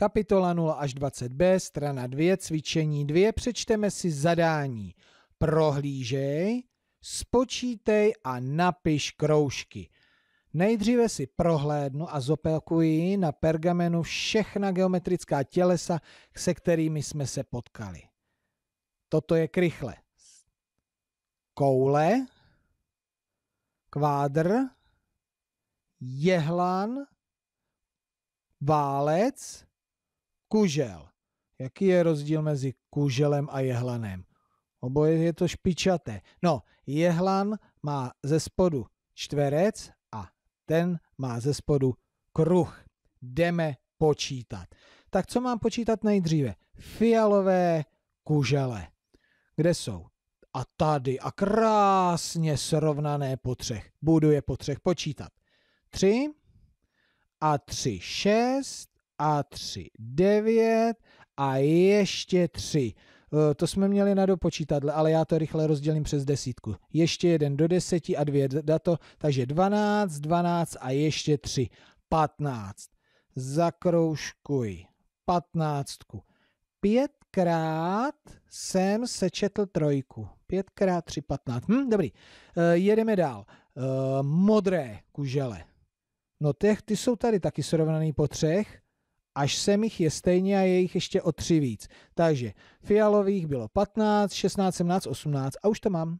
Kapitola 0 až 20b, strana 2, cvičení 2, přečteme si zadání. Prohlížej, spočítej a napiš kroužky. Nejdříve si prohlédnu a zopakuji na pergamenu všechna geometrická tělesa, se kterými jsme se potkali. Toto je krychle. Koule, kvádr, jehlan, válec, kužel. Jaký je rozdíl mezi kuželem a jehlanem? Oboje je to špičaté. No, jehlan má ze spodu čtverec a ten má ze spodu kruh. Jdeme počítat. Tak co mám počítat nejdříve? Fialové kužele. Kde jsou? A tady a krásně srovnané po třech. Budu je po třech počítat. Tři a tři šest a 3, 9 a ještě 3. Eh, to jsme měli na dopočítadle, ale já to rychle rozdělím přes desítku. Ještě jeden do deseti a dvě dato, takže 12, 12 a ještě 3. 15. Zakroužkuj. 15. Pětkrát jsem sečetl trojku. Pětkrát tři, patnáct. Hm, dobrý. E, jedeme dál. E, modré kužele. No těch, ty jsou tady taky srovnaný po třech. Až sem jich je stejně a je jich ještě o tři víc. Takže fialových bylo 15, 16, 17, 18 a už to mám.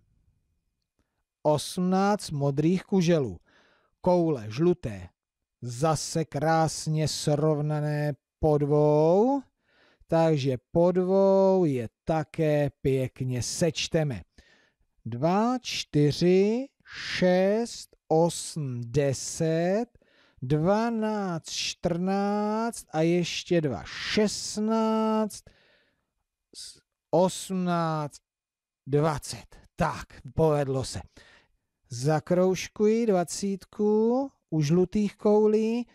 18 modrých kuželů. Koule žluté. Zase krásně srovnané po dvou. Takže po dvou je také pěkně sečteme. 2, 4, 6, 8, 10, 12, 14 a ještě 2, 16, 18, 20. Tak, povedlo se. Zakroužkuji dvacítku u žlutých koulí.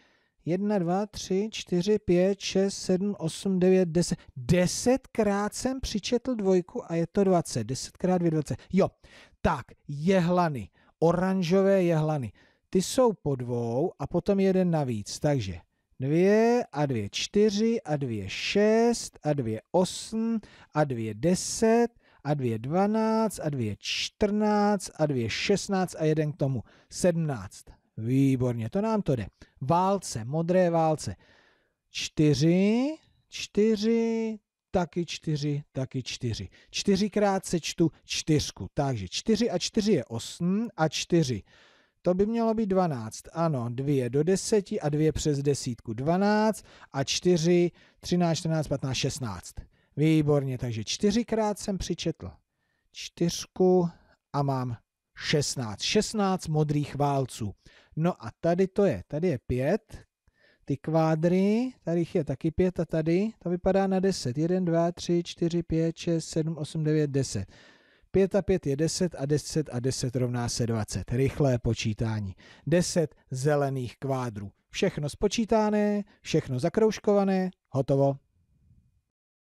1, 2, 3, 4, 5, 6, 7, 8, 9, 10. Desetkrát jsem přičetl dvojku a je to 20. Desetkrát 2, 20. Jo, tak, jehlany. Oranžové jehlany ty jsou po dvou a potom jeden navíc. Takže 2 a 2 4 a 2 6 a 2 8 a 2 10 a 2 12 a 2 14 a 2 16 a jeden k tomu 17. Výborně, to nám to jde. Válce, modré válce. 4, 4, taky 4, taky 4. Čtyřikrát sečtu čtyřku. Takže 4 a 4 je 8 a 4 to by mělo být 12. Ano, 2 do 10 a 2 přes desítku 12 a 4, 13, 14, 15, 16. Výborně, takže čtyřikrát jsem přičetl čtyřku a mám 16. 16 modrých válců. No a tady to je, tady je 5, ty kvádry, tady je taky pět a tady, to vypadá na 10. 1, 2, 3, 4, 5, 6, 7, 8, 9, 10. 5 a 5 je 10 a 10 a 10 rovná se 20. Rychlé počítání. 10 zelených kvádrů. Všechno spočítané, všechno zakrouškované, hotovo.